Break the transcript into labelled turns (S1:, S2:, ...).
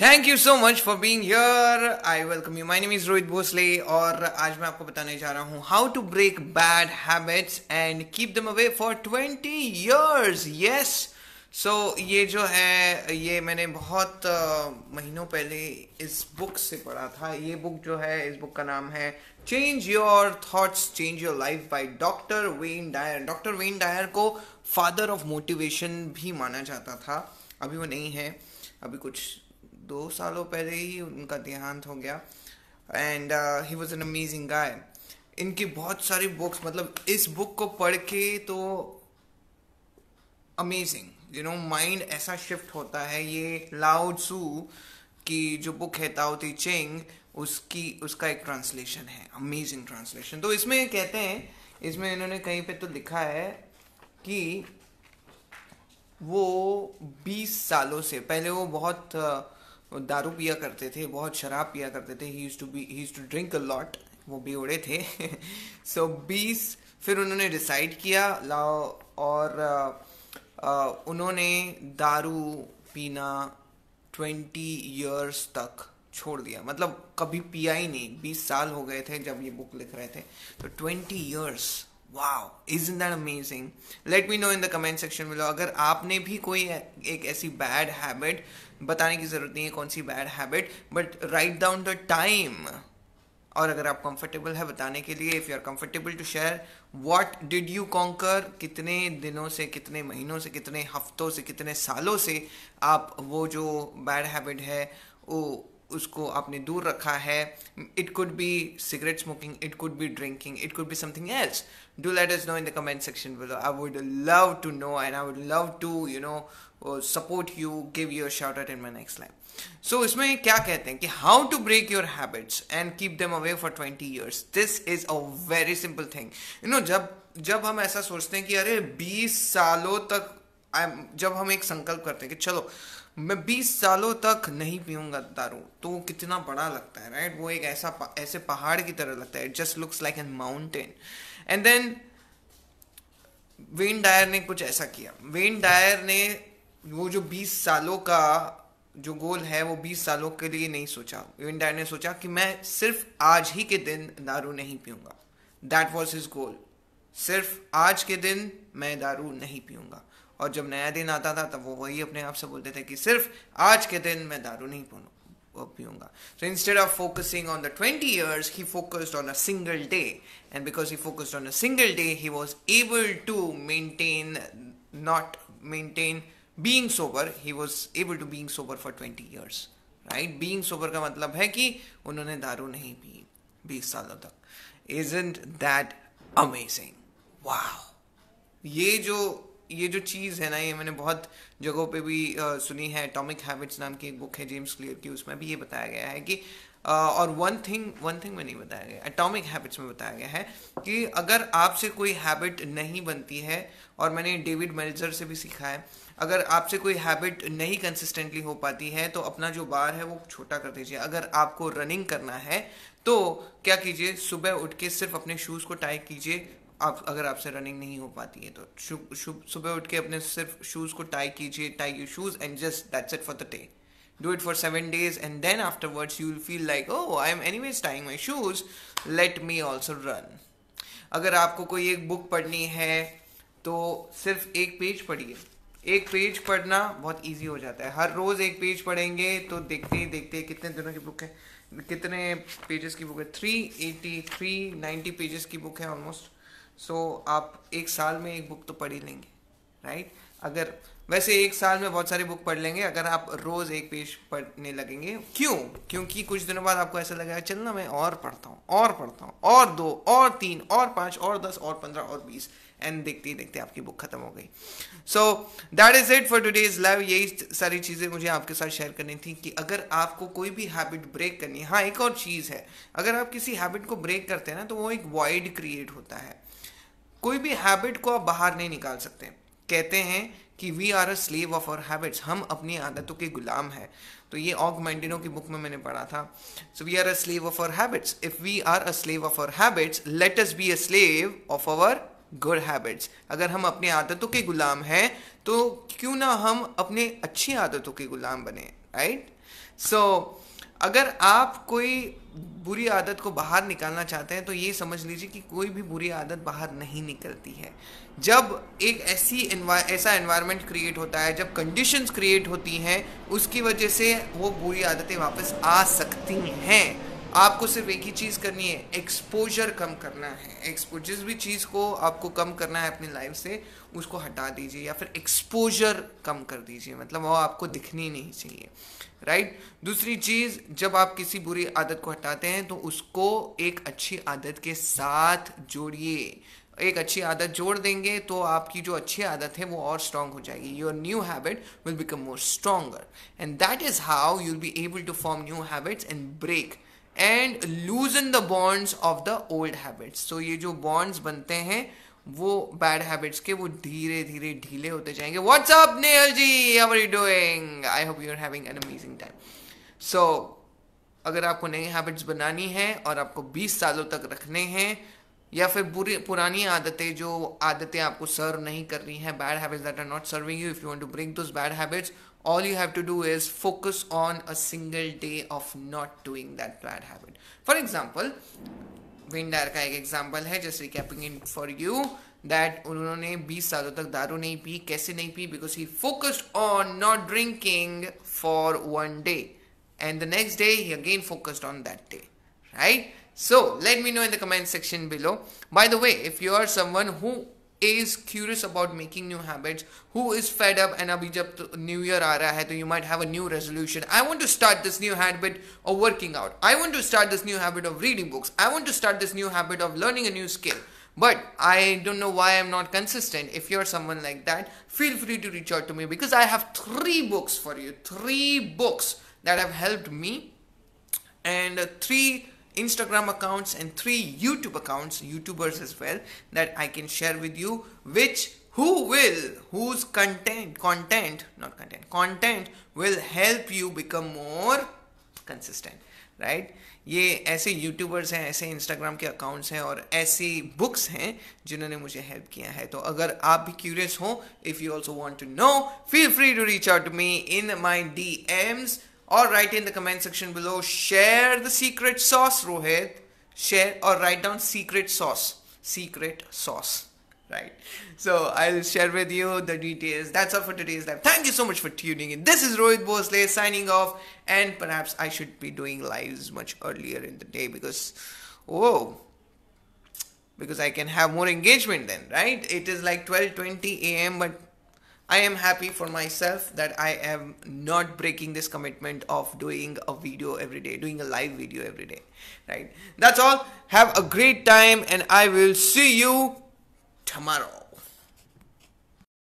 S1: Thank you so much for being your I welcome you my name is Rohit Bhosale और आज मैं आपको बताने जा रहा हूँ how to break bad habits and keep them away for twenty years yes so ये जो है ये मैंने बहुत uh, महीनों पहले इस बुक से पढ़ा था ये बुक जो है इस बुक का नाम है change your thoughts change your life by doctor Wayne Dyer doctor Wayne Dyer को फादर ऑफ मोटिवेशन भी माना जाता था अभी वो नहीं है अभी कुछ दो सालों पहले ही उनका देहांत हो गया and he was an amazing guy इनकी बहुत सारी बुक्स मतलब इस बुक को पढ़ के तो अमेजिंग यू नो माइंड ऐसा शिफ्ट होता है ये लाओ सू की जो बुक है ताओ ती चिंग उसकी उसका एक ट्रांसलेशन है अमेजिंग ट्रांसलेशन तो इसमें कहते हैं इसमें इन्होंने कहीं पे तो लिखा है कि वो 20 सालों से पहले वो बहुत uh, दारू पिया करते थे बहुत शराब पिया करते थे he to be he to drink a lot वो बेवड़े थे सो so, बीस फिर उन्होंने डिसाइड किया लाओ और उन्होंने दारू पीना ट्वेंटी ईयर्स तक छोड़ दिया मतलब कभी पिया ही नहीं बीस साल हो गए थे जब ये बुक लिख रहे थे तो twenty years wow isn't that amazing let me know in the comment section में लो अगर आपने भी कोई एक ऐसी बैड हैबिट बताने की ज़रूरत नहीं है कौन सी bad habit but write down the time और अगर आप कंफर्टेबल है बताने के लिए if you are comfortable to share what did you conquer कितने दिनों से कितने महीनों से कितने हफ्तों से कितने सालों से आप वो जो बैड हैबिट है वो उसको आपने दूर रखा है it could be cigarette smoking it could be drinking it could be something else do let us know in the comment section below I would love to know and I would love to you know support you give your short at in my next life so इसमें क्या कहते हैं कि how to break your habits and keep them away for twenty years this is a very simple thing you know जब जब हम ऐसा सोचते हैं कि अरे बीस सालों तक जब हम एक संकल्प करते हैं कि चलो मैं 20 सालों तक नहीं पीऊँगा दारू तो वो कितना बड़ा लगता है राइट वो एक ऐसा ऐसे पहाड़ की तरह लगता है it just looks like an mountain and then Wayne Dyer ने कुछ ऐसा किया वेन डायर ने वो जो 20 सालों का जो गोल है वो 20 सालों के लिए नहीं सोचा वेन डायर ने सोचा कि मैं सिर्फ आज ही के दिन दारू नहीं पीऊंगा दैट वॉज हिज गोल सिर्फ आज के दिन मैं दारू नहीं पीऊंगा और जब नया दिन आता था तब वो वही अपने आप से बोलते थे कि सिर्फ आज के दिन मैं दारू नहीं पू पीऊंगा so instead of focusing on the twenty years he focused on a single day and because he focused on a single day he was able to maintain not maintain being sober he was able to being sober for twenty years right being sober का मतलब है कि उन्होंने दारू नहीं P बीस सालों तक इज इंट दैट अमेजिंग वाह ये जो ये जो चीज़ है ना ये मैंने बहुत जगहों पे भी आ, सुनी है एटॉमिक हैबिट्स नाम की एक बुक है जेम्स क्लियर की उसमें भी ये बताया गया है कि आ, और वन थिंग वन थिंग में नहीं बताया गया एटॉमिक हैबिट्स में बताया गया है कि अगर आपसे कोई हैबिट नहीं बनती है और मैंने डेविड मेल्जर से भी सीखा है अगर आपसे कोई हैबिट नहीं कंसिस्टेंटली हो पाती है तो अपना जो बार है वो छोटा कर दीजिए अगर आपको रनिंग करना है तो क्या कीजिए सुबह उठ के सिर्फ अपने शूज़ को टाई कीजिए आप अगर आपसे रनिंग नहीं हो पाती है तो शुभ शुभ सुबह उठ के अपने सिर्फ शूज़ को टाई कीजिए tie you shoes and just that's it for the day do it seven days and then days and then feel like oh I am anyways वेज टाइंग my shoes let me also run अगर आपको कोई एक book पढ़नी है तो सिर्फ एक पेज पढ़िए एक पेज पढ़ना बहुत इजी हो जाता है हर रोज़ एक पेज पढ़ेंगे तो देखते ही देखते कितने दिनों की बुक है कितने पेजेस की बुक है three eighty three ninety pages की बुक है ऑलमोस्ट सो so, आप एक साल में एक बुक तो पढ़ ही लेंगे राइट अगर वैसे एक साल में बहुत सारी बुक पढ़ लेंगे अगर आप रोज़ एक पेज पढ़ने लगेंगे क्यों क्योंकि कुछ दिनों बाद आपको ऐसा लगेगा चल ना मैं और पढ़ता हूँ और पढ़ता हूँ और दो और तीन और पाँच और दस और पंद्रह और बीस एंड देखते ही देखते आपकी बुक खत्म हो गई so that is it for is live यही सारी चीज़ें मुझे आपके साथ शेयर करनी थी कि अगर आपको कोई भी हैबिट ब्रेक करनी है हाँ एक और चीज़ है अगर आप किसी हैबिट को ब्रेक करते हैं ना तो वो एक वाइड क्रिएट होता है कोई भी हैबिट को आप बाहर नहीं निकाल सकते कहते हैं कि we are a slave of our habits हम अपनी आदतों के गुलाम हैं तो ये ऑगमेंटिनो की बुक में मैंने पढ़ा था so we are a slave of our habits if we are a slave of our habits let us be a slave of our good habits अगर हम अपने आदतों के गुलाम हैं तो क्यों ना हम अपने अच्छी आदतों के गुलाम बने राइट सो so, अगर आप कोई बुरी आदत को बाहर निकालना चाहते हैं तो ये समझ लीजिए कि कोई भी बुरी आदत बाहर नहीं निकलती है जब एक ऐसी ऐसा एनवायरनमेंट क्रिएट होता है जब कंडीशंस क्रिएट होती हैं उसकी वजह से वो बुरी आदतें वापस आ सकती हैं आपको सिर्फ एक ही चीज़ करनी है एक्सपोजर कम करना है एक्सपो जिस भी चीज़ को आपको कम करना है अपनी लाइफ से उसको हटा दीजिए या फिर एक्सपोजर कम कर दीजिए मतलब वो आपको दिखनी नहीं चाहिए राइट दूसरी चीज़ जब आप किसी बुरी आदत को हटाते हैं तो उसको एक अच्छी आदत के साथ जोड़िए एक अच्छी आदत जोड़ देंगे तो आपकी जो अच्छी आदत है वो और स्ट्रांग हो जाएगी your new habit will become more stronger and that is how you'll be able to form new habits and break and loosen the bonds of the old habits तो ये जो बॉन्ड्स बनते हैं वो bad habits के वो धीरे धीरे ढीले होते जाएंगे what's up Nehal ji how are you doing I hope you are having an amazing time so अगर आपको नई हैबिट्स बनानी है और आपको 20 सालों तक रखने हैं या फिर बुरी पुरानी आदतें जो आदतें आपको सर्व नहीं कर रही हैं bad habits that are not serving you if you want to break those bad habits all you have to do is focus on a single day of not doing that bad habit for example विंडार का एक example है just recapping in for you that उन्होंने 20 सालों तक दारू नहीं पी कैसे नहीं पी because he focused on not drinking for one day and the next day he again focused on that day right So let me know in the comment section below. By the way, if you are someone who is curious about making new habits who is fed up and abhi jab new year aa raha hai to you might have a new resolution i want to start this new habit of working out i want to start this new habit of reading books i want to start this new habit of learning a new skill but I don't know why I'm not consistent. If you're someone like that, feel free to reach out to me because I have three books for you. Three books that have helped me, and three Instagram accounts and three YouTube accounts, YouTubers as well, that I can share with you, which who will, whose content, content, not content, content will help you become more consistent, right? ये ऐसे YouTubers हैं ऐसे Instagram के accounts हैं और ऐसे books हैं जिन्होंने मुझे हेल्प किया है तो अगर आप भी क्यूरियस हो if you also want to know feel free to reach out me in my D Ms or write in the comment section below share the secret sauce Rohit share or write down secret sauce secret sauce right so i'll share with you the details that's all for today's live thank you so much for tuning in this is rohit bosley signing off and perhaps i should be doing lives much earlier in the day because oh because i can have more engagement then right it is like 12 20 am but I am happy for myself that I am not breaking this commitment of doing a video every day, doing a live video every day. Right? That's all. Have a great time, and I will see you tomorrow.